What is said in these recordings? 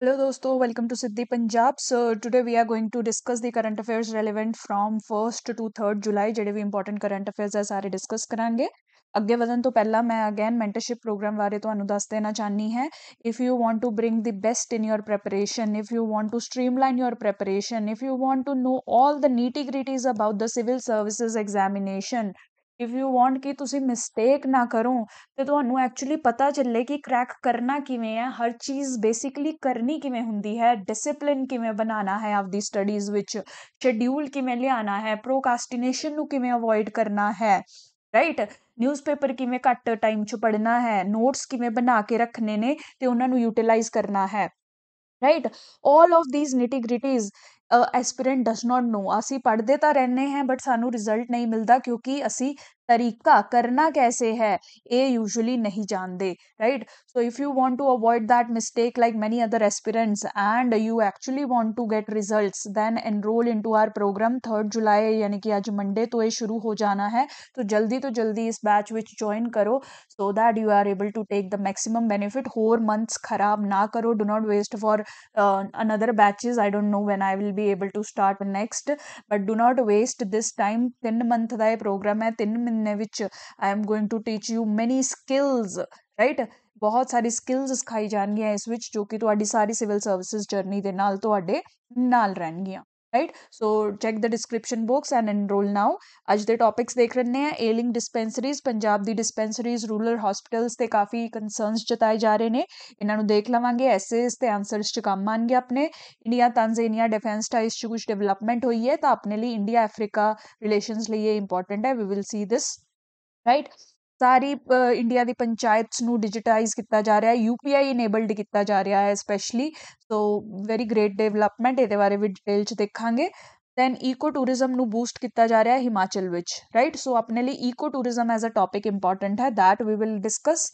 Hello dosto welcome to Siddhi Punjab so today we are going to discuss the current affairs relevant from 1st to 3rd July ਜਿਹੜੇ ਵੀ important current affairs ਆ ਸਾਰੇ discuss ਕਰਾਂਗੇ ਅੱਗੇ ਵਧਣ ਤੋਂ ਪਹਿਲਾਂ ਮੈਂ ਅਗੇਨ ਮੈਂਟਰਸ਼ਿਪ ਪ੍ਰੋਗਰਾਮ ਬਾਰੇ ਤੁਹਾਨੂੰ ਦੱਸ ਦੇਣਾ ਚਾਹਨੀ ਹੈ if you want to bring the best in your preparation if you want to streamline your preparation if you want to know all the nitty gritties about the civil services examination if you want ਕਿ ਤੁਸੀਂ mistake ਨਾ ਕਰੋ ਤੇ ਤੁਹਾਨੂੰ actually ਪਤਾ ਚੱਲੇ ਕਿ crack ਕਰਨਾ ਕਿਵੇਂ ਹੈ ਹਰ ਚੀਜ਼ ਬੇਸਿਕਲੀ ਕਰਨੀ ਕਿਵੇਂ ਹੁੰਦੀ ਹੈ ਡਿਸਪਲਿਨ ਕਿਵੇਂ ਬਣਾਉਣਾ ਹੈ ਆਪਦੀ ਸਟੱਡੀਜ਼ ਵਿੱਚ ਸ਼ੈਡਿਊਲ ਕਿਵੇਂ ਲਿਆਣਾ ਹੈ ਪ੍ਰੋਕਾਸਟੀਨੇਸ਼ਨ ਨੂੰ ਕਿਵੇਂ ਅਵੋਇਡ ਕਰਨਾ ਹੈ ਰਾਈਟ ਨਿਊਜ਼ਪੇਪਰ ਕਿਵੇਂ ਘੱਟ ਟਾਈਮ 'ਚ ਪੜ੍ਹਨਾ ਹੈ ਨੋਟਸ ਕਿਵੇਂ ਬਣਾ ਕੇ ਰੱਖਣੇ ਨੇ ਤੇ ਉਹਨਾਂ ਨੂੰ ਯੂਟਿਲਾਈਜ਼ ਕਰਨਾ ਹੈ right 올 of these nitty gritties aspirant does not know ਅਸੀਂ ਪੜ੍ਹਦੇ ਤਾਂ ਰਹਿੰਦੇ ਹਾਂ ਬਟ ਸਾਨੂੰ ਰਿਜ਼ਲਟ ਨਹੀਂ ਮਿਲਦਾ ਕਿਉਂਕਿ ਅਸੀਂ ਤਰੀਕਾ ਕਰਨਾ ਕੈਸੇ ਹੈ ਇਹ ਯੂਜੂਲੀ ਨਹੀਂ ਜਾਣਦੇ right so if you want to avoid that mistake like many other aspirants and you actually want to get results then enrol into our programme 3 ਜੁਲਾਈ ਯਾਨੀ ਕਿ ਅੱਜ ਮੰਡੇ ਤੋਂ ਇਹ ਸ਼ੁਰੂ ਹੋ ਜਾਣਾ ਹੈ तो जल्दी तो जल्दी इस बैच ਵਿੱਚ ਜੁਆਇਨ ਕਰੋ so that you are able to take the maximum benefit ਹੋਰ ਮੰਥਸ ਖਰਾਬ ਨਾ ਕਰੋ do not waste for another batches I don't know when I will be able to start next but do not waste this time 3 month ਦਾ ਇਹ programme ਹੈ 3 ਮਹੀਨੇ ਵਿੱਚ I am going to teach you many skills right ਬਹੁਤ ਸਾਰੀ skills ਸਿਖਾਈ ਜਾਣਗੀਆਂ ਇਸ ਵਿੱਚ ਜੋ ਕਿ ਤੁਹਾਡੀ ਸਾਰੀ ਸਿਵਲ ਸਰਵਿਸਿਜ਼ ਜਰਨੀ ਦੇ ਨਾਲ ਤੁਹਾਡੇ ਨਾਲ ਰਹਿਣਗੀਆਂ right so check the description box and enrol now अज ਦੇ ਟਾਪਿਕਸ ਦੇਖ ਰਹੇ ਹਾਂ ਏਲਿੰਗ ਡਿਸਪੈਂਸਰੀਜ਼ ਪੰਜਾਬ ਦੀ ਡਿਸਪੈਂਸਰੀਜ਼ ਰੂਰਲ ਹਸਪੀਟਲਸ ਤੇ ਕਾਫੀ ਕਨਸਰਨਸ ਜਤਾਏ ਜਾ ਰਹੇ ਨੇ ਇਹਨਾਂ ਨੂੰ ਦੇਖ ਲਵਾਂਗੇ ਐਸੇਸ ਤੇ ਆਨਸਰਸ ਚ ਕੰਮ ਆਣਗੇ ਆਪਣੇ ਇੰਡੀਆ ਤਾਂਜ਼ਾਨੀਆ ਡਿਫੈਂਸ ਟਾਈਸ ਚ ਕੁਝ ਡਿਵੈਲਪਮੈਂਟ ਹੋਈ ਹੈ ਤਾਂ ਆਪਣੇ ਲਈ ਇੰਡੀਆ ਅਫਰੀਕਾ ਰਿਲੇਸ਼ਨਸ ਲਈ ਇਹ ਇੰਪੋਰਟੈਂਟ ਹੈ we will see this right sorry India ਦੀ ਪੰਚਾਇਤਸ ਨੂੰ ਡਿਜੀਟਾਈਜ਼ ਕੀਤਾ ਜਾ ਰਿਹਾ ਯੂ ਪੀ ਆਈ ਇਨੇਬਲਡ ਕੀਤਾ ਜਾ ਰਿਹਾ ਹੈ specially so very great development ਇਹਦੇ ਬਾਰੇ ਵੀ ਡਿਟੇਲ 'ਚ ਦੇਖਾਂਗੇ ਦੈਨ ਈਕੋ ਟੂਰਿਜ਼ਮ ਨੂੰ ਬੂਸਟ ਕੀਤਾ ਜਾ ਰਿਹਾ ਹੈ ਹਿਮਾਚਲ ਵਿੱਚ ਰਾਈਟ ਸੋ ਆਪਣੇ ਲਈ eco tourism as a topic important ਹੈ that we will discuss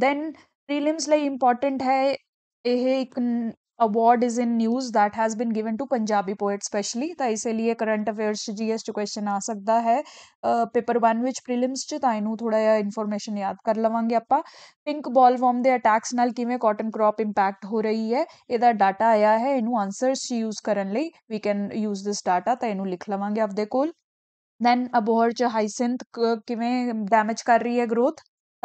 then prelims ਲਈ ਇੰਪੋਰਟੈਂਟ ਹੈ ਇਹ ਇੱਕ award is in news that has been given to Punjabi poets specially ਤਾਂ ਇਸੇ ਲਈ ਕਰੰਟ ਅਫੇਅਰਸ 'ਚ ਜੀਐਸ 'ਚ ਕੁਐਸਚਨ ਆ ਸਕਦਾ ਹੈ ਪੇਪਰ 1 ਵਿੱਚ ਪ੍ਰੀਲਿਮਸ 'ਚ ਤਾਂ ਇਹਨੂੰ ਥੋੜਾ ਜਿਹਾ ਇਨਫੋਰਮੇਸ਼ਨ ਯਾਦ ਕਰ ਲਵਾਂਗੇ ਆਪਾਂ ਪਿੰਕ ਬੋਲਵਰਮ ਦੇ ਅਟੈਕਸ ਨਾਲ ਕਿਵੇਂ ਕਾਟਨ ਕ੍ਰੌਪ ਇੰਪੈਕਟ ਹੋ ਰਹੀ ਹੈ ਇਹਦਾ ਡਾਟਾ ਆਇਆ ਹੈ ਇਹਨੂੰ ਆਨਸਰਸ ਯੂਜ਼ ਕਰਨ ਲਈ we can use this data ਤਾਂ ਇਹਨੂੰ ਲਿਖ ਲਵਾਂਗੇ ਆਪਦੇ ਕੋਲ ਦੈਨ ਅਬੋਹਰ 'ਚ ਹਾਈਸਿੰਥ ਕਿਵੇਂ ਡੈਮੇਜ ਕਰ ਰਹੀ ਹੈ ਗਰੋਥ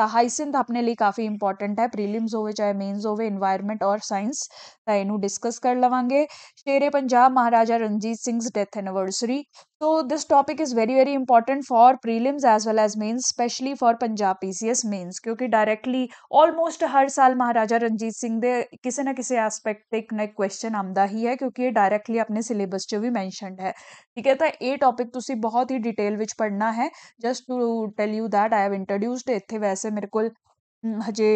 हाइसिंथ अपने लिए काफ़ी इंपॉर्टेंट है प्रीलिम्स होवे चाहे मेंस होवे इन्वायरमेंट और साइंस ਤਾਂ ਇਹਨੂੰ ਡਿਸਕਸ ਕਰ ਲਵਾਂਗੇ Shere Punjab Maharaja Ranjit Singh's death anniversary so this topic is very very important for prelims as well as mains especially for punjab pcs mains kyunki directly almost har saal maharaja ranjit singh de kise na kise aspect te ek na question aamda hi hai kyunki eh directly apne syllabus ch vi mentioned hai ठीक है तो ये topic तुम बहुत ही detail में पढ़ना है just to tell you that I have introduced इतने वैसे मेरे को हजे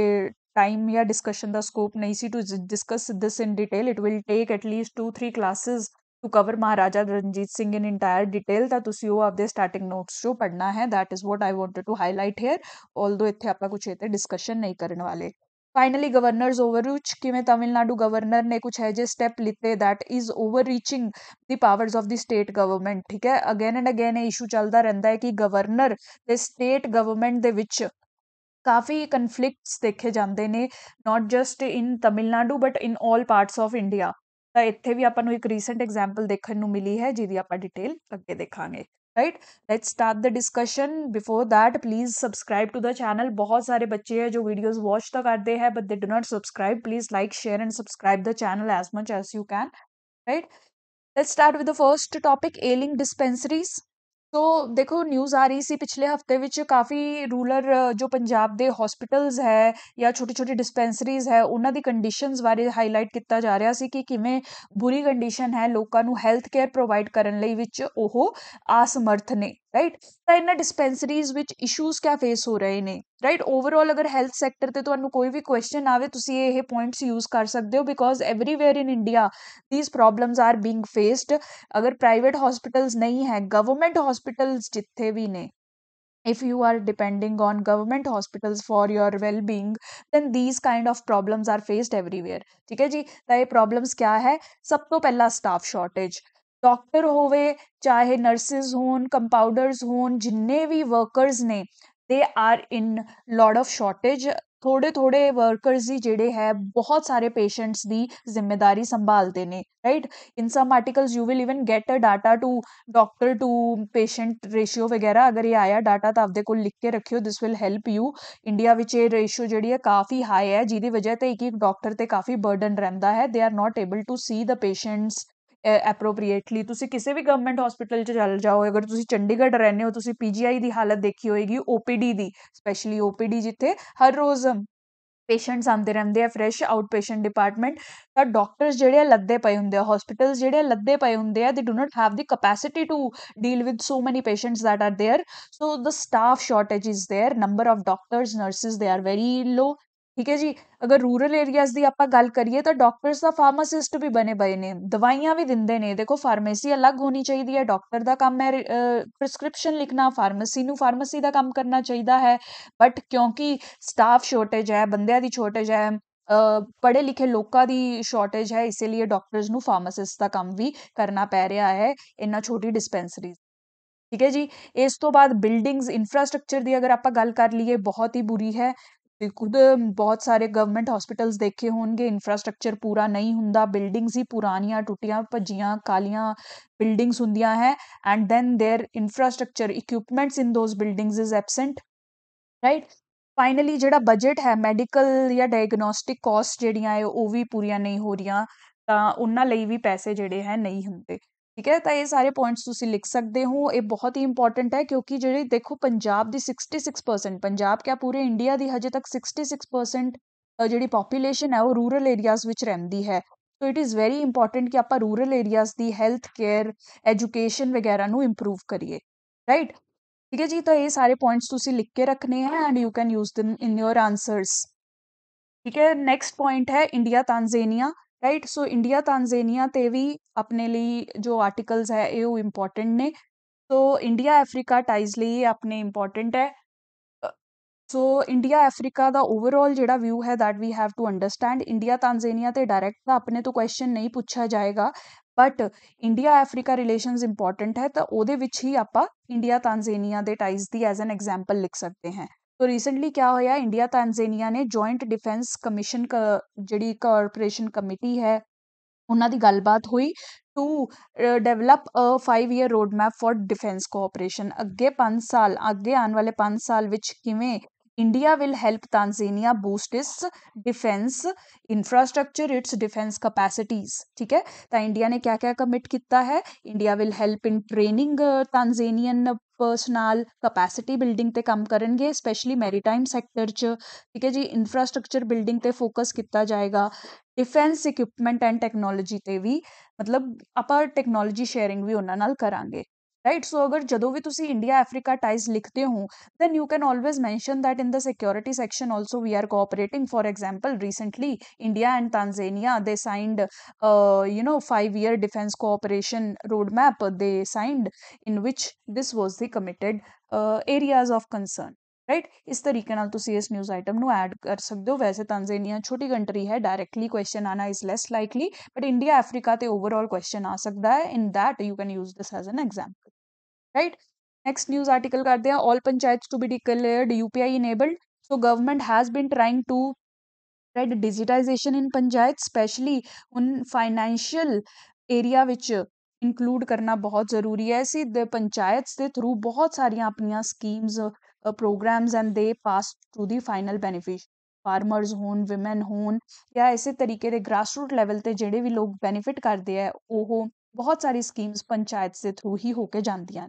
टाइम या डिस्कशन का स्कोप नहीं see to discuss this in detail it will take at least two three classes to cover Maharaja Ranjit Singh in entire detail तो तुम आपके स्टार्टिंग नोट्स चो पढ़ना है that is what I wanted to highlight here although इतने आप कुछ इतने डिस्कशन नहीं करने वाले Finally, Governor's overreach में Tamil गवर्नर ने कुछ है जे स्टेप लिते that is overreaching the powers of the state government ठीक है अगेन एंड अगेन ये इशू चलता रहता है कि गवर्नर ते स्टेट गवर्नमेंट ਦੇ ਵਿੱਚ ਕਾਫੀ ਕਨਫਲਿਕਟਸ ਦੇਖੇ ਜਾਂਦੇ ਨੇ not just in Tamil Nadu but in 올 parts of India ਤਾਂ ਇੱਥੇ ਵੀ ਆਪਾਂ ਨੂੰ ਇੱਕ ਰੀਸੈਂਟ ਐਗਜ਼ਾਮਪਲ ਦੇਖਣ ਨੂੰ ਮਿਲੀ ਹੈ ਜਿਹਦੀ ਆਪਾਂ ਡਿਟੇਲ ਅੱਗੇ ਦੇਖਾਂਗੇ right let's start the discussion before that please subscribe to the channel बहुत सारे बच्चे हैं जो वीडियोस वॉच तो करते हैं but they do not subscribe please like share and subscribe the channel as much as you can right let's start with the first topic ailing dispensaries so ਦੇਖੋ news ਆ ਰਹੀ ਸੀ ਪਿਛਲੇ ਹਫਤੇ ਵਿੱਚ ਕਾਫੀ ਰੂਲਰ ਜੋ ਪੰਜਾਬ ਦੇ ਹਸਪੀਟਲਸ ਹੈ ਜਾਂ ਛੋਟੇ ਛੋਟੇ ਡਿਸਪੈਂਸਰੀਜ਼ ਹੈ ਉਹਨਾਂ ਦੀ ਕੰਡੀਸ਼ਨਸ ਬਾਰੇ ਹਾਈਲਾਈਟ ਕੀਤਾ ਜਾ ਰਿਹਾ ਸੀ ਕਿ ਕਿਵੇਂ ਬੁਰੀ ਕੰਡੀਸ਼ਨ ਹੈ ਲੋਕਾਂ ਨੂੰ ਹੈਲਥ ਕੇਅਰ ਪ੍ਰੋਵਾਈਡ ਕਰਨ ਲਈ ਵਿੱਚ ਉਹ ਅਸਮਰਥ ਨੇ ਰਾਈਟ ਤਾਂ ਇਹਨਾਂ ਡਿਸਪੈਂਸਰੀਜ਼ ਵਿੱਚ ਇਸ਼ੂਜ਼ ਕਿਆ ਫੇਸ ਹੋ ਰਹੇ ਨੇ ਰਾਈਟ ਓਵਰਆਲ ਅਗਰ ਹੈਲਥ ਸੈਕਟਰ ਤੇ ਤੁਹਾਨੂੰ ਕੋਈ ਵੀ ਕੁਐਸਚਨ ਆਵੇ ਤੁਸੀਂ ਇਹ ਪੁਆਇੰਟਸ ਯੂਜ਼ ਕਰ ਸਕਦੇ ਹੋ because everywhere in India these problems are being faced ਅਗਰ ਪ੍ਰਾਈਵੇਟ ਹਸਪੀਟਲਸ ਨਹੀਂ ਹੈ ਗਵਰਨਮੈਂਟ ਹਸਪੀਟਲਸ ਜਿੱਥੇ ਵੀ ਨੇ if you are depending on government hospitals for your well-being then these kind of problems are faced everywhere ठीक है जी तो ये problems क्या है सब तो पहला staff shortage डॉक्टर होवे चाहे नर्सिस होन कंपाउंडर्स होन जिन्ने भी वर्कर्स ने they are in lot of shortage थोड़े थोड़े वर्कर्स ही जेडे है बहुत सारे पेशेंट्स की जिम्मेदारी संभालते ने right in some articles you will even get a data to doctor to patient ratio वगैरह अगर ये आया डाटा तो आपके को लिख के रखियो this will help you India which uh ratio जी काफ़ी हाई है जेह्दी वजह ते एक एक डॉक्टर ते काफ़ी बर्डन रहा है they are not able to see the patients appropriately ਤੁਸੀਂ ਕਿਸੇ ਵੀ ਗਵਰਨਮੈਂਟ ਹਸਪੀਟਲ 'ਚ ਚੱਲ ਜਾਓ ਅਗਰ ਤੁਸੀਂ ਚੰਡੀਗੜ੍ਹ ਰਹਿੰਦੇ ਹੋ ਤੁਸੀਂ ਪੀਜੀਆਈ ਦੀ ਹਾਲਤ ਦੇਖੀ ਹੋਏਗੀ ਓਪੀਡੀ ਦੀ ਸਪੈਸ਼ਲੀ ਓਪੀਡੀ ਜਿੱਥੇ ਹਰ ਰੋਜ਼ ਪੇਸ਼ੈਂਟਸ ਆਉਂਦੇ ਰਹਿੰਦੇ ਆ ਫਰੈਸ਼ ਆਊਟ ਪੇਸ਼ੈਂਟ ਡਿਪਾਰਟਮੈਂਟ ਤਾਂ ਡਾਕਟਰਸ ਜਿਹੜੇ ਆ ਲੱਦੇ ਪਏ ਹੁੰਦੇ ਆ ਹਸਪੀਟਲਸ ਜਿਹੜੇ ਆ ਲੱਦੇ ਪਏ ਹੁੰਦੇ ਆ they do not have the capacity to deal with so many patients that are there so the staff shortage is there number of doctors nurses they are very low ਠੀਕ ਹੈ ਜੀ ਅਗਰ ਰੂਰਲ ਏਰੀਆਜ਼ ਦੀ ਆਪਾਂ ਗੱਲ ਕਰੀਏ ਤਾਂ doctors ਦਾ pharmacist ਵੀ ਬਣੇ ਪਏ ਨੇ ਦਵਾਈਆਂ ਵੀ ਦਿੰਦੇ ਨੇ ਦੇਖੋ ਫਾਰਮੇਸੀ ਅਲੱਗ ਹੋਣੀ ਚਾਹੀਦੀ ਹੈ ਡਾਕਟਰ ਦਾ ਕੰਮ ਹੈ ਪ੍ਰਿਸਕ੍ਰਿਪਸ਼ਨ ਲਿਖਣਾ ਫਾਰਮੇਸੀ ਨੂੰ ਫਾਰਮੇਸੀ ਦਾ ਕੰਮ ਕਰਨਾ ਚਾਹੀਦਾ ਹੈ ਬਟ ਕਿਉਂਕਿ ਸਟਾਫ ਸ਼ਾਰਟੇਜ ਹੈ ਬੰਦਿਆਂ ਦੀ ਸ਼ਾਰਟੇਜ ਹੈ ਪੜ੍ਹੇ ਲਿਖੇ ਲੋਕਾਂ ਦੀ ਸ਼ਾਰਟੇਜ ਹੈ ਇਸੇ ਲਈ ਡਾਕਟਰਸ ਨੂੰ ਫਾਰਮਾਸਿਸਟ ਦਾ ਕੰਮ ਵੀ ਕਰਨਾ ਪੈ ਰਿਹਾ ਹੈ ਇੰਨਾ ਛੋਟੀ ਡਿਸਪੈਂਸਰੀ ਠੀਕ ਹੈ ਜੀ ਇਸ ਤੋਂ ਬਾਅਦ ਬਿਲਡਿੰਗਸ ਇਨਫਰਾਸਟ੍ਰਕਚਰ ਦੀ ਅਗਰ ਆਪਾਂ ਗੱਲ ਕਰ ਲਈਏ ਬਹੁਤ ਹੀ ਬੁਰੀ ਹੈ ਖੁਦ ਬਹੁਤ ਸਾਰੇ ਗਵਰਮੈਂਟ ਹੋਸਪਿਟਲਸ ਦੇਖੇ ਹੋਣਗੇ ਇੰਫਰਾਸਟਰਕਚਰ ਪੂਰਾ ਨਹੀਂ ਹੁੰਦਾ ਬਿਲਡਿੰਗਸ ਹੀ ਪੁਰਾਣੀਆਂ ਟੁੱਟੀਆਂ ਭੱਜੀਆਂ ਕਾਲੀਆਂ ਬਿਲਡਿੰਗਸ ਹੁੰਦੀਆਂ ਹੈ and then there infrastructure equipments in those buildings is absent right finally ਜਿਹੜਾ ਬਜਟ ਹੈ ਮੈਡੀਕਲ ਜਾਂ ਡਾਇਗਨੋਸਟਿਕ ਕਾਸਟ ਜਿਹੜੀਆਂ ਹੈ ਉਹ ਵੀ ਪੂਰੀਆਂ ਨਹੀਂ ਹੋ ਰਹੀਆਂ ਤਾਂ ਉਹਨਾਂ ਲਈ ਵੀ ਪੈਸੇ ਜਿਹੜੇ ਹੈ ਨਹੀਂ ਹੁੰਦੇ ਠੀਕ ਹੈ ਤਾਂ ਇਹ ਸਾਰੇ ਪੁਆਇੰਟਸ ਤੁਸੀਂ ਲਿਖ ਸਕਦੇ ਹੋ ਇਹ ਬਹੁਤ ਹੀ ਇੰਪੋਰਟੈਂਟ ਹੈ ਕਿਉਂਕਿ ਜਿਹੜੇ ਦੇਖੋ ਪੰਜਾਬ ਦੀ 66% ਪੰਜਾਬ ਕਿਆ ਪੂਰੇ ਇੰਡੀਆ ਦੀ ਹਜੇ ਤੱਕ 66% ਜਿਹੜੀ ਪੋਪੂਲੇਸ਼ਨ ਹੈ ਉਹ ਰੂਰਲ ਏਰੀਆਜ਼ ਵਿੱਚ ਰਹਿੰਦੀ ਹੈ so it is very important ਕਿ ਆਪਾਂ ਰੂਰਲ ਏਰੀਆਜ਼ ਦੀ ਹੈਲਥ ਕੇਅਰ ਐਜੂਕੇਸ਼ਨ ਵਗੈਰਾ ਨੂੰ ਇੰਪਰੂਵ ਕਰੀਏ ਰਾਈਟ ਠੀਕ ਹੈ ਜੀ ਤਾਂ ਇਹ ਸਾਰੇ ਪੁਆਇੰਟਸ ਤੁਸੀਂ ਲਿਖ ਕੇ ਰੱਖਨੇ ਹੈ and you can use them in your answers ਠੀਕ ਹੈ ਨੈਕਸਟ ਪੁਆਇੰਟ ਹੈ India Tanzania right so India Tanzania ਤੇ ਵੀ ਆਪਣੇ ਲਈ ਜੋ ਆਰਟੀਕਲਸ ਹੈ ਇਹ ਉਹ ਇੰਪੋਰਟੈਂਟ ਨੇ ਸੋ ਇੰਡੀਆ ਅਫਰੀਕਾ ਟਾਈਜ਼ ਲਈ ਇਹ ਆਪਣੇ ਇੰਪੋਰਟੈਂਟ ਹੈ ਸੋ ਇੰਡੀਆ ਅਫਰੀਕਾ ਦਾ ਓਵਰਆਲ ਜਿਹੜਾ ਵਿਊ ਹੈ that we have to understand India Tanzania ਤੇ ਡਾਇਰੈਕਟ ਦਾ ਆਪਣੇ ਤੋਂ ਕੁਐਸਚਨ ਨਹੀਂ ਪੁੱਛਿਆ ਜਾਏਗਾ but India Africa relations important ਹੈ ਤਾਂ ਉਹਦੇ ਵਿੱਚ ਹੀ ਆਪਾਂ ਇੰਡੀਆ ਤਾਂਜ਼ਾਨੀਆ ਦੇ ਟਾਈਜ਼ ਦੀ ਐਜ਼ ਐਨ ਐਗਜ਼ਾਮਪਲ ਲਿਖ ਸਕਦੇ ਹਾਂ ਸੋ ਰੀਸੈਂਟਲੀ ਕੀ ਹੋਇਆ ਇੰਡੀਆ ਤਾਂਜ਼ੇਨੀਆ ਨੇ ਜੁਆਇੰਟ ਡਿਫੈਂਸ ਕਮਿਸ਼ਨ ਜਿਹੜੀ ਕਾਰਪੋਰੇਸ਼ਨ ਕਮੇਟੀ ਹੈ ਉਹਨਾਂ ਦੀ ਗੱਲਬਾਤ ਹੋਈ to develop a 5 year road map for defence cooperation ਅੱਗੇ 5 ਸਾਲ ਅੱਗੇ ਆਉਣ ਵਾਲੇ 5 ਸਾਲ ਵਿੱਚ ਕਿਵੇਂ India will help Tanzania boost its defense infrastructure, its defense capacities. ठीक है तो इंडिया ने क्या क्या कमिट किया है India will help in training Tanzanian personnel capacity building ते ਕੰਮ ਕਰਨਗੇ ਸਪੈਸ਼ਲੀ ਮੈਰੀਟਾਈਮ ਸੈਕਟਰ ਚ ਠੀਕ ਹੈ ਜੀ ਇਨਫਰਾਸਟ੍ਰਕਚਰ ਬਿਲਡਿੰਗ ਤੇ ਫੋਕਸ ਕੀਤਾ ਜਾਏਗਾ ਡਿਫੈਂਸ ਇਕਵਿਪਮੈਂਟ ਐਂਡ ਟੈਕਨੋਲੋਜੀ ਤੇ ਵੀ ਮਤਲਬ ਆਪਾਂ ਟੈਕਨੋਲੋਜੀ ਸ਼ੇਅਰਿੰਗ ਵੀ ਉਹਨਾਂ ਨਾਲ ਕਰਾਂਗੇ right so agar jadon vi tusi india africa ties likhte ho then you can always mention that in the security section also we are cooperating for example recently india and tanzania they signed uh, you know 5 year defense cooperation roadmap they signed in which this was the committed uh, areas of concern right ਇਸ ਤਰੀਕੇ ਨਾਲ ਤੁਸੀਂ ਇਸ news item ਨੂੰ add ਕਰ ਸਕਦੇ ਹੋ ਵੈਸੇ ਤਾਂਜ਼ਾਨੀਆ ਛੋਟੀ ਕੰਟਰੀ ਹੈ ਡਾਇਰੈਕਟਲੀ ਕੁਐਸਚਨ ਆਣਾ is less likely but India Africa ਤੇ ਓਵਰਆਲ ਕੁਐਸਚਨ ਆ ਸਕਦਾ ਹੈ in that you can use this as an example right next news article करते हैं all panchayat to be declared UPI enabled so government has been trying to right digitisation in panchayat specially उन financial area which include करना बहुत ज़रूरी है इसी पंचायत के through बहुत सारिया अपन schemes uh, programs and they pass to the final beneficiary farmers होन विमेन होन या ऐसे तरीके दे ग्रासरूट लेवल ते जेह्ड़े बी लोग बेनीफिट करते हैं वह बहुत सारी स्कीम्स पंचायत दे थ्रू ही होकर जांदियां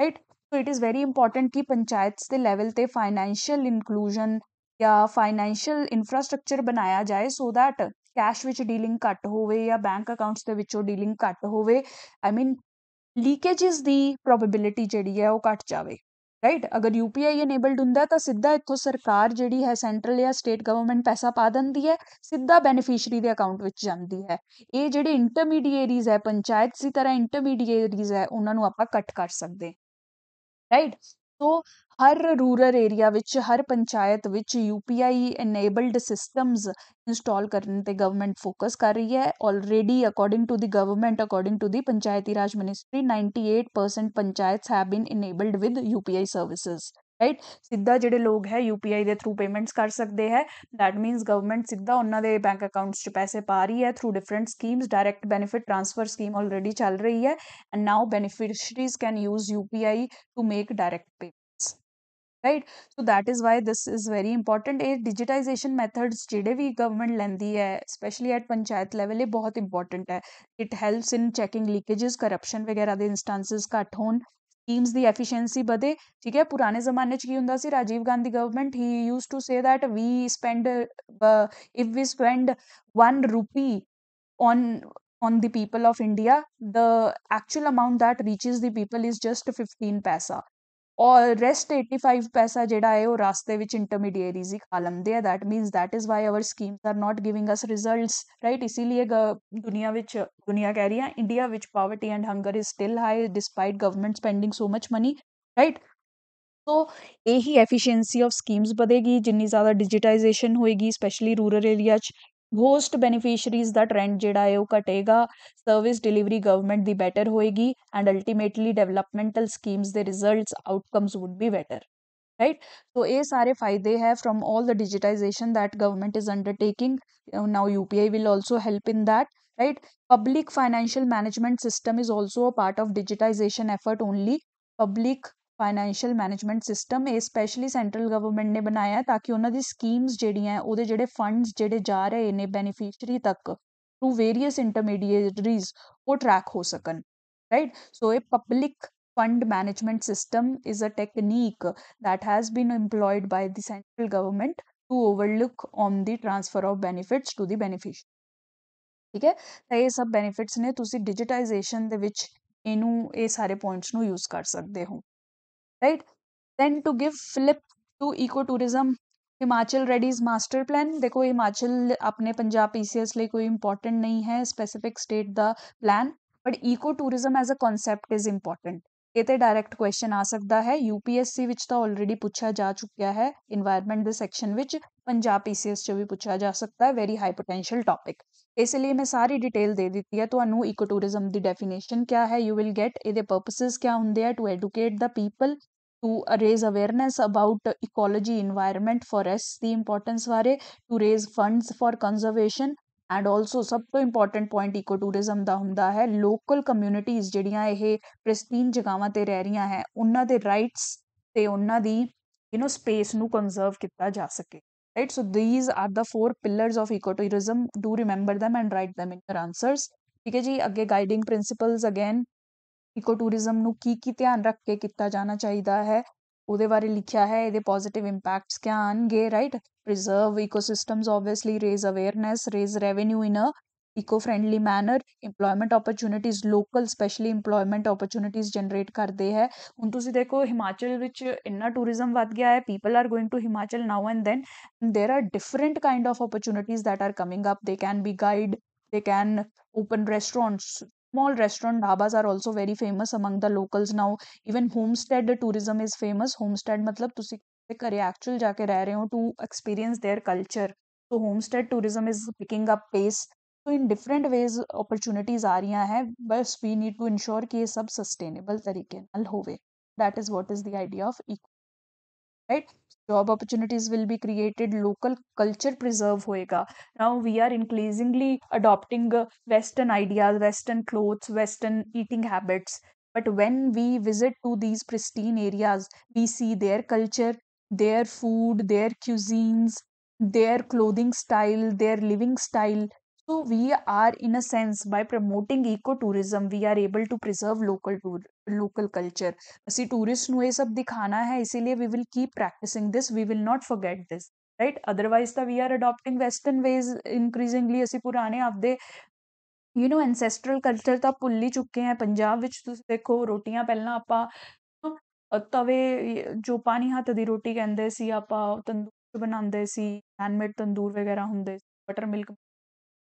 right so it is very important कि पंचायत दे लेवल ते फाइनेंशियल इंक्लूजन या फाइनैशियल इंफ्रास्ट्रक्चर बनाया जाए so that cash which dealing घट हो या बैंक अकाउंट्स दे डीलिंग घट होीन आई की प्रोबेबिलिटी जी ऐ ओह् घट जाए ਰਾਈਟ ਅਗਰ ਯੂਪੀਆਈ ਇਨੇਬਲਡ ਹੁੰਦਾ ਤਾਂ ਸਿੱਧਾ ਇੱਥੋਂ ਸਰਕਾਰ ਜਿਹੜੀ ਹੈ ਸੈਂਟਰਲ ਜਾਂ ਸਟੇਟ ਗਵਰਨਮੈਂਟ ਪੈਸਾ ਪਾ ਦਿੰਦੀ ਹੈ ਸਿੱਧਾ ਬੈਨੀਫੀਸ਼ੀਅਰੀ ਦੇ ਅਕਾਊਂਟ ਵਿੱਚ ਜਾਂਦੀ ਹੈ ਇਹ ਜਿਹੜੇ ਇੰਟਰਮੀਡੀਏਰੀਜ਼ ਹੈ ਪੰਚਾਇਤ ਦੀ ਤਰ੍ਹਾਂ ਇੰਟਰਮੀਡੀਏਰੀਜ਼ ਹੈ ਉਹਨਾਂ ਨੂੰ ਆਪਾਂ ਕੱਟ ਕਰ ਸਕਦੇ ਰਾਈਟ ਸੋ ਹਰ ਰੂਰਲ ਏਰੀਆ ਵਿੱਚ ਹਰ ਪੰਚਾਇਤ ਵਿੱਚ U P I enabled systems install ਕਰਨ 'ਤੇ ਗਵਰਨਮੈਂਟ ਫੋਕਸ ਕਰ ਰਹੀ ਹੈ already according to the government according to the Panchayati Raj ministry ninety eight percent panchayats have been enabled with U P I services right सीधा जोड़े लोग है यू पी आई के थ्रू पेमेंट्स कर सकते हैं दैट मीनस गवर्नमेंट सीधा उन्होंने बैंक अकाउंट्स पैसे पा रही है through different schemes direct benefit transfer scheme already चल रही है and now beneficiaries can use U P I to make direct payments right so that is why this is very important a digitisation methods जोड़े भी government लेंदी है specially at panchayat level बहुत important है it helps in checking leakages corruption वगैरह के instances घट हो schemes the efficiency ਵਧੇ ਠੀਕ ਹੈ ਪੁਰਾਣੇ ਜ਼ਮਾਨੇ 'ਚ ਕੀ ਹੁੰਦਾ Rajiv Gandhi government he used to say that we spend uh, if we spend 1 rupee on on the people of india the actual amount that reaches the people is just 15 paisa ਔਰ rest 85 ਪੈਸਾ ਜਿਹੜਾ ਹੈ ਉਹ ਰਾਸਤੇ ਵਿੱਚ ਇੰਟਰਮੀਡੀਏਰੀਜ਼ ਹੀ ਖਾ ਲੈਂਦੇ ਆ that means that is why our schemes are not giving us results right ਇਸੇ ਲਈ ਦੁਨੀਆ ਵਿੱਚ ਦੁਨੀਆ ਕਹਿ ਰਹੀ ਹੈ ਇੰਡੀਆ ਵਿੱਚ poverty and hunger is still high despite government spending so much money right so ਇਹੀ ਐਫੀਸ਼ੀਐਂਸੀ ਆਫ ਸਕੀਮਸ ਵਧੇਗੀ ਜਿੰਨੀ ਜ਼ਿਆਦਾ ਡਿਜੀਟਾਈਜੇਸ਼ਨ ਹੋਏਗੀ ਸਪੈਸ਼ਲੀ ਰੂਰਲ ਏਰੀਆ 'ਚ ਹੋਸਟ ਬੈਨੀਫੀਸ਼ਰੀਜ਼ ਦਾ ਟ੍ਰੈਂਡ ਜਿਹੜਾ ਹੈ ਉਹ ਘਟੇਗਾ ਸਰਵਿਸ ਡਿਲੀਵਰੀ ਗਵਰਨਮੈਂਟ ਦੀ ਬੈਟਰ ਹੋਏਗੀ ਐਂਡ ਅਲਟੀਮੇਟਲੀ ਡਿਵੈਲਪਮੈਂਟਲ ਸਕੀਮਸ ਦੇ results outcomes would be better right so ਇਹ ਸਾਰੇ ਫਾਇਦੇ ਹੈ from all the digitisation that government is undertaking now UPI will also help in that right public financial management system is also a part of digitization effort only public financial management system uh specially central government ने बनाया ताकि उ'नां the schemes जेह्ड़ियां ऐ ओह्दे जेह्ड़े funds जा रहे न beneficiary तक to various intermediaries uh track हो सकन right so uh public fund management system is a technique that has been employed by the central government to overlook on the transfer of benefits to the beneficiary ठीक है तो ये सब benefits ने तुसी digitisation दे सारे पॉइंट्स यूज कर सकदे हो right then to give flip to ecotourism Himachal readies master plan देखो हिमाचल अपने पंजाब पीसीएस लिए कोई इंपॉर्टेंट नहीं है specific state the plan but eco tourism as a concept is important ਇਹ ਤੇ ਡਾਇਰੈਕਟ ਕੁਐਸਚਨ ਆ ਸਕਦਾ ਹੈ ਯੂਪੀਐਸਸੀ ਵਿੱਚ ਤਾਂ ਆਲਰੇਡੀ ਪੁੱਛਿਆ ਜਾ ਚੁੱਕਿਆ ਹੈ এনवायरमेंट ਦੇ ਸੈਕਸ਼ਨ ਵਿੱਚ ਪੰਜਾਬ ਪੀਸੀਐਸ ਚ ਵੀ ਪੁੱਛਿਆ ਜਾ ਸਕਦਾ ਹੈ ਵੈਰੀ ਹਾਈ ਪੋਟੈਂਸ਼ੀਅਲ ਟਾਪਿਕ इसलिए मैं सारी ਡਿਟੇਲ ਦੇ ਦਿੱਤੀ ਹੈ ਤੁਹਾਨੂੰ ਇਕੋ ਟੂਰਿਜ਼ਮ ਦੀ ਡੈਫੀਨੇਸ਼ਨ ਕਿਆ ਹੈ ਯੂ ਵਿਲ ਗੈਟ ਇਹਦੇ ਪਰਪਸਸ ਕਿਆ ਹੁੰਦੇ ਆ to educate the people to raise awareness about ecology environment forests the importance ਬਾਰੇ to raise funds for conservation and also ਸਭ ਤੋਂ ਇੰਪੋਰਟੈਂਟ ਪੁਆਇੰਟ ਇਕੋ ਟੂਰਿਜ਼ਮ ਦਾ ਹੁੰਦਾ ਹੈ ਲੋਕਲ ਕਮਿਊਨਿਟੀਜ਼ ਜਿਹੜੀਆਂ ਇਹ ਪ੍ਰਿਸਤੀਨ ਜਗਾਵਾਂ ਤੇ ਰਹਿ ਰਹੀਆਂ ਹੈ ਉਹਨਾਂ ਦੇ ਰਾਈਟਸ ਤੇ ਉਹਨਾਂ ਦੀ ਯੂ نو ਸਪੇਸ ਨੂੰ ਕੰਜ਼ਰਵ ਕੀਤਾ ਜਾ ਸਕੇ right so these are the four pillars of ecotourism do remember them and write them in your answers ਠੀਕ ਹੈ ਜੀ ਅੱਗੇ ਗਾਈਡਿੰਗ ਪ੍ਰਿੰਸੀਪਲਸ ਅਗੇਨ ਇਕੋਟੂਰਿਜ਼ਮ ਨੂੰ ਕੀ ਕੀ ਧਿਆਨ ਰੱਖ ਕੇ ਕੀਤਾ ਜਾਣਾ ਚਾਹੀਦਾ ਹੈ ਉਹਦੇ ਬਾਰੇ ਲਿਖਿਆ ਹੈ ਇਹਦੇ ਪੋਜ਼ਿਟਿਵ ਇੰਪੈਕਟਸ ਕੀ ਆਣਗੇ right preserve ecosystems obviously raise awareness raise revenue in a eco friendly manner employment opportunities local specially employment opportunities generate करते हैं हूँ तुम देखो हिमाचल में इन्ना टूरिज्म बद गया है people are going to Himachal now and then there are different kind of opportunities that are coming up they can be guide they can open restaurants small restaurant dhabas are also very famous among the locals now even homestay tourism is famous home homestay मतलब घर actual जाके रह रहे हो to experience their culture तो stay tourism is picking up pace तो in different veg opportunities आ रही हैं बस वी नीड टू इंश्योर कि ये सब सस्टेनेबल तरीके नाल होवे that is what is the idea of eco right job opportunities will be created local culture preserve होएगा now we are increasingly adopting western ideas western clothes western eating habits but when we visit to these pristine areas we see their culture their food their cuisines their clothing style their living style So we are in a sense by promoting eco-tourism we are able to preserve local tour, local culture. See tourists ਨੂੰ ਇਹ ਸਭ ਦਿਖਾਣਾ ਹੈ इसीलिए we will keep practicing this we will not forget this right otherwise the we are adopting western ways increasingly ਅਸੀਂ ਪੁਰਾਣੇ ਆਪਦੇ you نو ਐਂਸੈਸਟਰਲ culture ਤਾਂ ਭੁੱਲ ਹੀ ਚੁੱਕੇ ਆ ਪੰਜਾਬ ਵਿੱਚ ਤੁਸੀਂ ਦੇਖੋ ਰੋਟੀਆਂ ਪਹਿਲਾਂ ਆਪਾਂ ਤਵੇ ਜੋ ਪਾਣੀ ਹੱਥ ਦੀ ਰੋਟੀ ਕਹਿੰਦੇ ਸੀ ਆਪਾਂ ਤੰਦੂਰ ਬਣਾਉਂਦੇ ਸੀ ਹੈਂਡਮੇਡ ਤੰਦੂਰ ਵਗੈਰਾ ਹੁੰਦੇ ਸੀ ਬਟਰ ਮਿਲਕ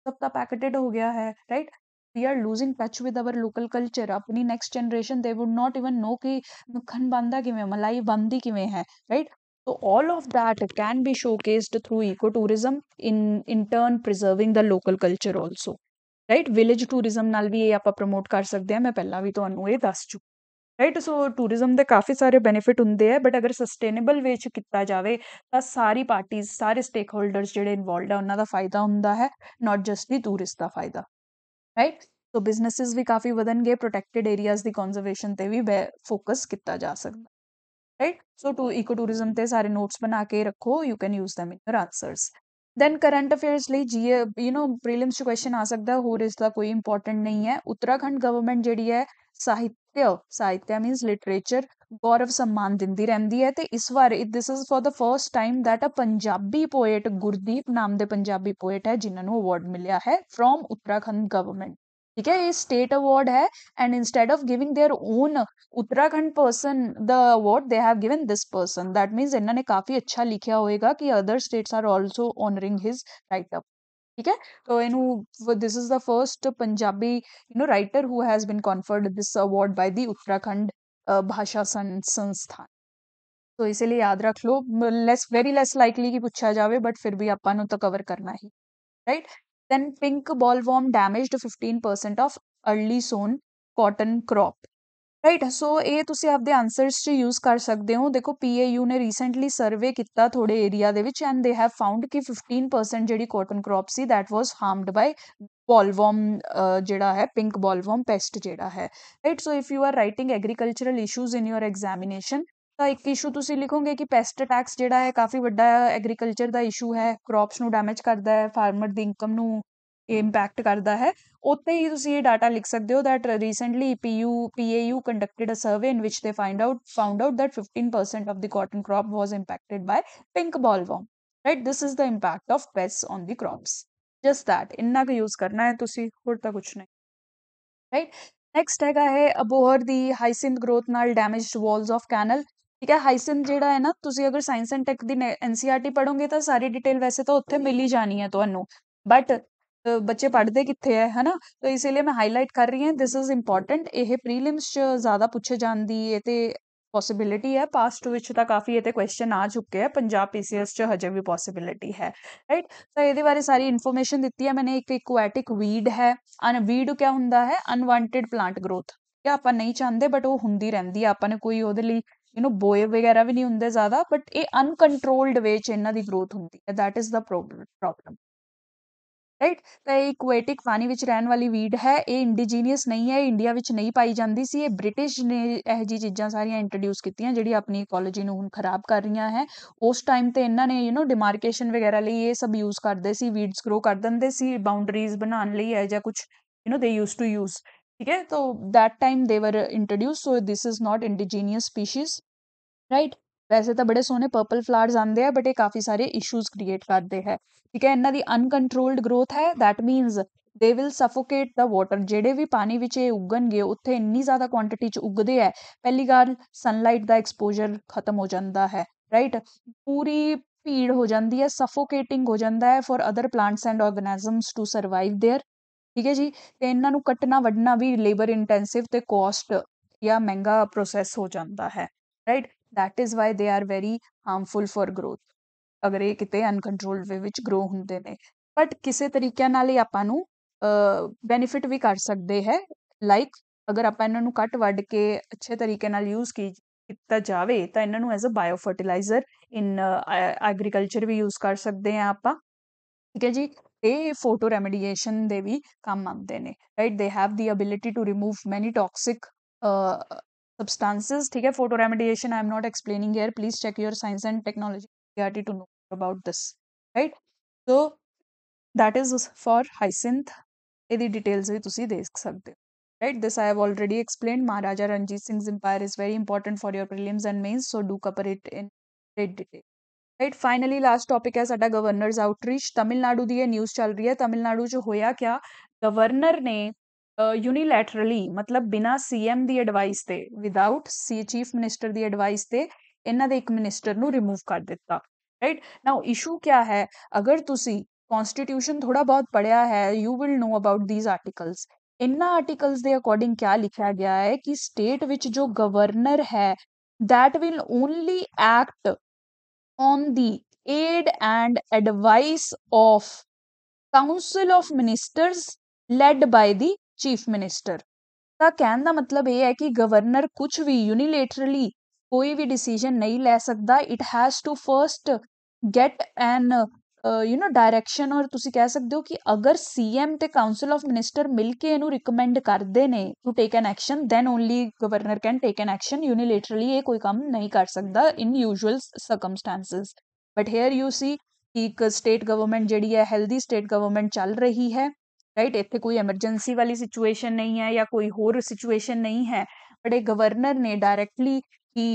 सबका पैकेटेड हो गया है right we are losing touch with our local culture अपनी next generation they would not even know कि मक्खन बांधा किमें मलाई बांधी किमें है right So all of that can be showcased through ecotourism in in turn preserving the local culture also right village tourism ਨਾਲ ਵੀ ਇਹ ਆਪਾਂ promote ਕਰ ਸਕਦੇ ਆ ਮੈਂ ਪਹਿਲਾਂ ਵੀ ਤੁਹਾਨੂੰ ਇਹ ਦੱਸ ਚੁੱਕੀ ਰਾਈਟ ਸੋ ਟੂਰਿਜ਼ਮ ਦੇ ਕਾਫੀ ਸਾਰੇ ਬੈਨੀਫਿਟ ਹੁੰਦੇ ਆ ਬਟ ਅਗਰ ਸਸਟੇਨੇਬਲ ਵੇ ਚ ਕੀਤਾ ਜਾਵੇ ਤਾਂ ਸਾਰੀ ਪਾਰਟੀਆਂ ਸਾਰੇ ਸਟੇਕ ਹੋਲਡਰਸ ਜਿਹੜੇ ਇਨਵੋਲਡ ਆ ਉਹਨਾਂ ਦਾ ਫਾਇਦਾ ਹੁੰਦਾ ਹੈ ਨਾਟ ਜਸਟ ਦੀ ਟੂਰਿਸਟ ਦਾ ਫਾਇਦਾ ਰਾਈਟ ਸੋ ਬਿਜ਼ਨੈਸਸ ਵੀ ਕਾਫੀ ਵਧਣਗੇ ਪ੍ਰੋਟੈਕਟਡ ਏਰੀਆਜ਼ ਦੀ ਕਨਜ਼ਰਵੇਸ਼ਨ ਤੇ ਵੀ ਫੋਕਸ ਕੀਤਾ ਜਾ ਸਕਦਾ right so to eco tourism ਤੇ ਸਾਰੇ ਨੋਟਸ ਬਣਾ ਕੇ ਰੱਖੋ you can use them in your answers then current affairs ਲਈ ਜੀ ਯੂ نو ਪ੍ਰੀਲਿਮਸ ਚ ਕੁਐਸਚਨ ਆ ਸਕਦਾ ਹੋਰ ਇਸ ਦਾ ਕੋਈ ਇੰਪੋਰਟੈਂਟ ਨਹੀਂ ਹੈ ਉੱਤਰਾਖੰਡ ਗਵਰਨਮੈਂਟ ਜਿਹੜੀ ਹੈ साहित्य साहित्य ਮੀਨਸ लिटरेचर गौरव सम्मान ਦਿੰਦੀ ਰਹਿੰਦੀ है तो इस बार this is for the first time that a Punjabi poet Gurdeep ਨਾਮ ਦੇ ਪੰਜਾਬੀ ਪੋਇਟ ਹੈ ਜਿਨ੍ਹਾਂ ਨੂੰ ਅਵਾਰਡ ਮਿਲਿਆ ਹੈ ਫਰੋਮ ਉੱਤਰਾਖੰਡ ठीक है ये स्टेट अवार्ड है and instead of giving their own Uttarakhand person the award they have given this person that means इन्होंने काफी अच्छा लिखा होएगा कि other states are also honouring his write up ठीक है तो in this is the first Punjabi you know writer who has been conferred this award by the Uttarakhand Bhasha Sansthan तो इसीलिए याद रख लो लेस वेरी लेस लाइकली कि पूछा जावे बट फिर भी अपन तो कवर करना ही right then pink bollworm damage 15% of early sown cotton crop right so ਇਹ ਤੁਸੀਂ ਆਪਦੇ ਆਨਸਰਸ 'ਚ ਯੂਜ਼ ਕਰ ਸਕਦੇ ਹੋ ਦੇਖੋ ਪੀਏਯੂ ਨੇ ਰੀਸੈਂਟਲੀ ਸਰਵੇ ਕੀਤਾ ਥੋੜੇ ਏਰੀਆ ਦੇ ਵਿੱਚ ਐਂਡ ਦੇ ਹੈਵ ਫਾਊਂਡ ਕਿ 15% ਜਿਹੜੀ ਕਾਟਨ ਕ੍ਰੌਪ ਸੀ that was harmed by bollworm ਜਿਹੜਾ ਹੈ ਪਿੰਕ ਬੋਲਵਮ ਪੈਸਟ ਜਿਹੜਾ ਹੈ right so if you are writing agricultural issues in your examination ਤਾਂ ਇੱਕ ਇਸ਼ੂ ਤੁਸੀਂ ਲਿਖੋਗੇ ਕਿ ਪੈਸਟ ਅਟੈਕਸ ਜਿਹੜਾ ਹੈ ਕਾਫੀ ਵੱਡਾ ਐਗਰੀਕਲਚਰ ਦਾ ਇਸ਼ੂ ਹੈ ਕ੍ਰੌਪਸ ਨੂੰ ਡੈਮੇਜ ਕਰਦਾ ਹੈ ਫਾਰਮਰ ਦੀ ਇਨਕਮ ਨੂੰ ਇੰਪੈਕਟ ਕਰਦਾ ਹੈ ਉੱਥੇ ਹੀ ਤੁਸੀਂ ਇਹ ਡਾਟਾ ਲਿਖ ਸਕਦੇ ਹੋ that recently PU PAU conducted a survey in ਵਿਚ they find out found out that 15% of the cotton crop was impacted by pink bollworm right this is the impact of pests on the crops just that ਇੰਨਾ ਕੁ use ਕਰਨਾ ਹੈ ਤੁਸੀਂ ਹੋਰ ਤਾਂ ਕੁਝ ਨਹੀਂ right ਨੈਕਸਟ ਹੈਗਾ ਹੈ ਅਬੋਹਰ ਦੀ ਹਾਈਸਿੰਥ ਗਰੋਥ ਨਾਲ ਡੈਮੇਜਡ ਵਾਲਸ ਆਫ ਕੈਨਲ ਠੀਕ ਹੈ ਹਾਈਸਿੰਥ ਜਿਹੜਾ ਹੈ ਨਾ ਤੁਸੀਂ ਅਗਰ ਸਾਇੰਸ ਐਂਡ ਟੈਕ ਦੀ ਐਨਸੀਆਰਟੀ ਪੜੋਗੇ ਤਾਂ ਸਾਰੀ ਡਿਟੇਲ ਵੈਸੇ ਤਾਂ ਉੱਥੇ ਮਿਲ ਹੀ ਜਾਣੀ ਹੈ ਤੁਹਾਨੂੰ ਬਟ ਬੱਚੇ ਪੜ੍ਹਦੇ ਕਿੱਥੇ ਹੈ ਹਨਾ ਨਾ ਤਾਂ ਇਸੇ ਲਈ ਮੈਂ ਹਾਈਲਾਈਟ ਕਰ ਰਹੀ ਹਾਂ ਦਿਸ ਇਜ਼ ਇੰਪੋਰਟੈਂਟ ਇਹ ਪ੍ਰੀਲਿਮਸ 'ਚ ਜ਼ਿਆਦਾ ਪੁੱਛੇ ਜਾਂਦੀ ਹੈ ਤੇ ਪੋਸਿਬਿਲਿਟੀ ਹੈ ਪਾਸਟ ਵਿੱਚ ਤਾਂ ਕਾਫੀ ਇਹ ਤੇ ਕੁਐਸਚਨ ਆ ਚੁੱਕੇ ਆ ਪੰਜਾਬ ਪੀਸੀਐਸ 'ਚ ਹਜੇ ਵੀ ਪੋਸਿਬਿਲਿਟੀ ਹੈ ਰਾਈਟ ਸੋ ਇਹਦੇ ਬਾਰੇ ਸਾਰੀ ਇਨਫੋਰਮੇਸ਼ਨ ਦਿੱਤੀ ਹੈ ਮੈਨੇ ਇੱਕ ਇਕੁਐਟਿਕ ਵੀਡ ਹੈ ਅਨ ਵੀਡ ਕੀ ਹੁੰਦਾ ਹੈ ਅਨਵਾਂਟਡ ਪਲਾਂਟ ਗਰੋਥ ਕਿ ਆਪਾਂ ਨਹੀਂ ਚਾਹੁੰਦੇ ਬਟ ਉਹ ਹੁੰਦੀ ਰਹਿੰਦੀ ਆ ਆਪਾਂ ਨੇ ਕੋਈ ਉਹਦੇ ਲਈ ਯੂ نو ਬੋਏ ਵਗੈਰਾ ਵੀ ਨਹੀਂ ਹੁੰਦੇ ਜ਼ਿਆਦਾ ਬਟ ਇਹ ਅਨਕੰਟਰੋਲਡ ਵੇ ਚ ਇਹਨਾਂ ਦੀ ਗਰੋਥ ਹੁੰਦੀ ਹੈ that is the problem right ਤਾਂ ਇਹ ਇਕੁਏਟਿਕ ਪਾਣੀ ਵਿੱਚ ਰਹਿਣ ਵਾਲੀ ਵੀਡ ਹੈ ਇਹ ਇੰਡੀਜੀਨੀਅਸ ਨਹੀਂ ਹੈ ਇੰਡੀਆ ਵਿੱਚ ਨਹੀਂ ਪਾਈ ਜਾਂਦੀ ਸੀ ਇਹ ਬ੍ਰਿਟਿਸ਼ ਨੇ ਇਹ ਜੀ ਚੀਜ਼ਾਂ ਸਾਰੀਆਂ ਇੰਟਰੋਡਿਊਸ ਕੀਤੀਆਂ ਜਿਹੜੀ ਆਪਣੀ ਇਕੋਲੋਜੀ ਨੂੰ ਹੁਣ ਖਰਾਬ ਕਰ ਰਹੀਆਂ ਹੈ ਉਸ ਟਾਈਮ ਤੇ ਇਹਨਾਂ ਨੇ ਯੂ نو ਡਿਮਾਰਕੇਸ਼ਨ ਵਗੈਰਾ ਲਈ ਇਹ ਸਭ ਯੂਜ਼ ਕਰਦੇ ਸੀ ਵੀਡਸ ਗਰੋ ਕਰ ਦਿੰਦੇ ਸੀ ਬਾਉਂਡਰੀਜ਼ ਬਣਾਉਣ ਲਈ ਹੈ ਜਾਂ ਕੁਝ ਯੂ نو ਦੇ ਯੂਜ਼ ਟੂ ਯੂਜ਼ ठीक है तो that time they were introduce so this is not indigenous species right ਵੈਸੇ ਤਾਂ ਬੜੇ ਸੋਹਣੇ ਪਰਪਲ ਫਲਾਵਰਸ ਆਉਂਦੇ ਆ ਬਟ ਇਹ ਕਾਫੀ ਸਾਰੇ ਇਸ਼ੂਜ਼ ਕ੍ਰੀਏਟ ਕਰਦੇ ਹੈ ਠੀਕ ਹੈ ਇਹਨਾਂ ਦੀ ਅਨਕੰਟਰੋਲਡ ਗਰੋਥ ਹੈ that means they will suffocate the water ਜਿਹੜੇ ਵੀ ਪਾਣੀ ਵਿੱਚ ਇਹ ਉੱਗਣਗੇ ਉੱਥੇ ਇੰਨੀ ਜ਼ਿਆਦਾ ਕੁਆਂਟੀਟੀ ਚ ਉੱਗਦੇ ਆ ਪਹਿਲੀ ਗੱਲ ਸਨਲਾਈਟ ਦਾ ਐਕਸਪੋਜ਼ਰ ਖਤਮ ਹੋ ਜਾਂਦਾ ਹੈ ਰਾਈਟ ਪੂਰੀ ਭੀੜ ਹੋ ਜਾਂਦੀ ਹੈ ਸਫੋਕੇਟਿੰਗ ਹੋ ਜਾਂਦਾ ਹੈ for other plants and organisms to survive there ਠੀਕ ਹੈ ਜੀ ਤੇ ਇਹਨਾਂ ਨੂੰ ਕੱਟਣਾ ਵੱਢਣਾ ਵੀ ਲੇਬਰ ਇੰਟੈਂਸਿਵ ਤੇ ਕੋਸਟ ਜਾਂ ਮਹਿੰਗਾ ਪ੍ਰੋਸੈਸ ਹੋ ਜਾਂਦਾ ਹੈ right that is why they are very harmful for growth ਅਗਰ ਇਹ ਕਿਤੇ ਅਨਕੰਟਰੋਲਡ ਵੇ ਵਿੱਚ ਗਰੋ ਹੁੰਦੇ ਨੇ ਬਟ ਕਿਸੇ ਤਰੀਕਿਆਂ ਨਾਲ ਇਹ ਆਪਾਂ ਨੂੰ ਬੈਨੀਫਿਟ ਵੀ ਕਰ ਸਕਦੇ ਹੈ ਲਾਈਕ ਅਗਰ ਆਪਾਂ ਇਹਨਾਂ ਨੂੰ ਕੱਟ ਵੱਢ ਕੇ ਅੱਛੇ ਤਰੀਕੇ ਨਾਲ ਯੂਜ਼ ਕੀਤਾ ਜਾਵੇ ਤਾਂ ਇਹਨਾਂ ਨੂੰ as a bio fertiliser in agriculture ਵੀ ਯੂਜ਼ ਕਰ ਸਕਦੇ ਆ ਆਪਾਂ ਠੀਕ ਹੈ ਜੀ ਇਹ ਫੋਟੋ ਰੈਮੇਡੀਏਸ਼ਨ ਦੇ ਵੀ ਕੰਮ ਆਉਂਦੇ ਨੇ right they have the ability to remove many toxic substances ठीक है phytoremediation I am not explaining here please check your science and technology to know about this right so that is for hyacinth यदि details भी तुम देख सकते हो right this I have already explain Maharaja Ranjit Singh empire is very important for your prelims and mains so do cover it in great detail right finally last topic है साडा governor outreach Tamil Nadu की news चल रही है तमिलनाडु च होया क्या गवर्नर ने यूनिलैटरली मतलब ਬਿਨਾ ਸੀਐਮ ਦੀ ਐਡਵਾਈਸ ਤੇ ਵਿਦਆਊਟ ਸੀ ਚੀਫ ਮਿਨਿਸਟਰ ਦੀ ਐਡਵਾਈਸ ਤੇ ਇਹਨਾਂ ਦੇ ਇੱਕ ਮਿਨਿਸਟਰ ਨੂੰ ਰਿਮੂਵ ਕਰ ਦਿੱਤਾ ਰਾਈਟ ਨਾਓ ਇਸ਼ੂ ਕੀ ਹੈ ਅਗਰ ਤੁਸੀਂ ਕਨਸਟੀਟਿਊਸ਼ਨ ਥੋੜਾ ਬਹੁਤ ਪੜਿਆ ਹੈ you will know about these articles ਇਨ੍ਹਾਂ ਆਰਟੀਕਲਸ ਦੇ ਅਕੋਰਡਿੰਗ ਕੀ ਲਿਖਿਆ ਗਿਆ ਹੈ ਕਿ ਸਟੇਟ ਵਿੱਚ ਜੋ ਗਵਰਨਰ ਹੈ that will only act on the aid and advice of council of ministers led by the chief minister ਤਾਂ ਕਹਿਣ ਦਾ ਮਤਲਬ ਇਹ ਹੈ ਕਿ ਗਵਰਨਰ ਕੁਝ ਵੀ ਯੂਨੀਲੇਟਰਲੀ ਕੋਈ ਵੀ ਡਿਸੀਜਨ ਨਹੀਂ ਲੈ ਸਕਦਾ it has to first get an you نو direction ਔਰ ਤੁਸੀਂ ਕਹਿ ਸਕਦੇ ਹੋ ਕਿ ਅਗਰ ਸੀਐਮ ਤੇ ਕਾਉਂਸਲ ਆਫ ਮਿਨਿਸਟਰ ਮਿਲ ਕੇ ਇਹਨੂੰ ਰეკਮੈਂਡ ਕਰਦੇ ਨੇ to take an action then only governor can take an action unilaterally ਇਹ ਕੋਈ ਕੰਮ ਨਹੀਂ ਕਰ ਸਕਦਾ in usual circumstances but here you see ਇੱਕ ਸਟੇਟ ਗਵਰਨਮੈਂਟ ਜਿਹੜੀ ਹੈ ਹੈਲਦੀ ਸਟੇਟ ਗਵਰਨਮੈਂਟ ਚੱਲ ਰਹੀ ਹੈ ਰਾਈਟ ਇੱਥੇ ਕੋਈ ਐਮਰਜੈਂਸੀ ਵਾਲੀ ਸਿਚੁਏਸ਼ਨ ਨਹੀਂ ਹੈ ਜਾਂ ਕੋਈ ਹੋਰ ਸਿਚੁਏਸ਼ਨ ਨਹੀਂ ਹੈ ਬਟ ਇਹ ਗਵਰਨਰ ਨੇ ਡਾਇਰੈਕਟਲੀ ਕਿ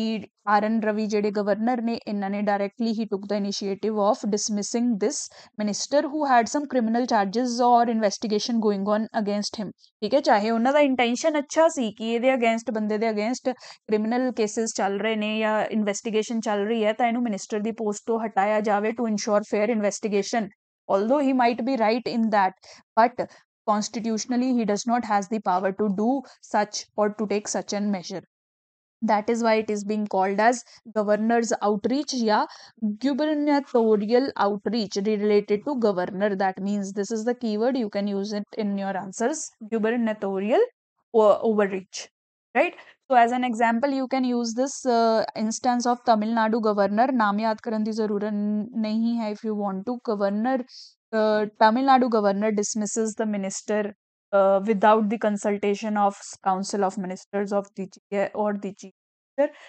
ਆਰਨ ਰਵੀ ਜਿਹੜੇ ਗਵਰਨਰ ਨੇ ਇਹਨਾਂ ਨੇ ਡਾਇਰੈਕਟਲੀ ਹੀ took the initiative of dismissing this minister who had some criminal charges ਔਰ investigation going on against him ਠੀਕ ਹੈ ਚਾਹੇ ਉਹਨਾਂ ਦਾ ਇੰਟੈਂਸ਼ਨ ਅੱਛਾ ਸੀ ਕਿ ਇਹਦੇ ਅਗੇਂਸਟ ਬੰਦੇ ਦੇ ਅਗੇਂਸਟ ਕ੍ਰਿਮੀਨਲ ਕੇਸਿਸ ਚੱਲ ਰਹੇ ਨੇ ਜਾਂ ਇਨਵੈਸਟੀਗੇਸ਼ਨ ਚੱਲ ਰਹੀ ਹੈ ਤਾਂ ਇਹਨੂੰ ਮਿਨਿਸਟਰ ਦੀ ਪੋਸਟ ਤੋਂ ਹਟਾਇਆ ਜਾਵੇ to ensure fair investigation although he might be right in that but constitutionally he does not has the power to do such or to take such an measure that is why it is being called as governor's outreach yeah gubernatorial outreach related to governor that means this is the keyword you can use it in your answers gubernatorial overreach right so as an example you can use this uh, instance of tamil nadu governor naam yaad karan di zarurat nahi hai if you want to governor uh, tamil nadu governor dismisses the minister uh, without the consultation of council of ministers of the or the chief minister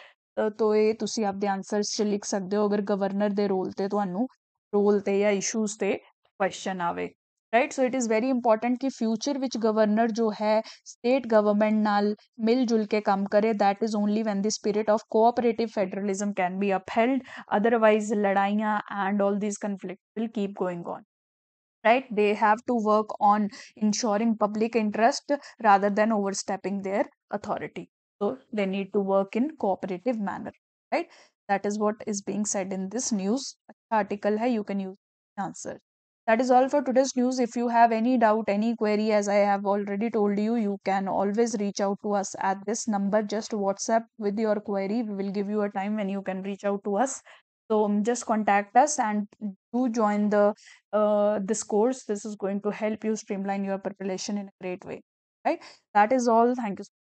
तो ये ਤੁਸੀਂ ਆਪਦੇ answers ਚ ਲਿਖ ਸਕਦੇ ਹੋ ਅਗਰ governor ਦੇ ਰੋਲ ਤੇ ਤੁਹਾਨੂੰ ਰੋਲ ਤੇ ਜਾਂ ਇਸ਼ੂਜ਼ ਤੇ ਕੁਐਸਚਨ ਆਵੇ right so it is very important कि फ्यूचर विच गवर्नर जो है स्टेट गवर्नमेंट नाल मिलजुल के ਕੰਮ ਕਰੇ that is only when the spirit of upheld otherwise ladaiyan and all these conflicts will keep going on right they have to work on ensuring public interest rather than overstepping their authority so they need to work in cooperative manner right that is what is being said in this news article hai you can use answer that is all for today's news. If you have any doubt, any query, as I have already told you, you can always reach out to us at this number. Just WhatsApp with your query. We will give you a time when you can reach out to us. So um, just contact us and do join the uh, this course. This is going to help you streamline your preparation in a great way. Right? That is all. Thank you.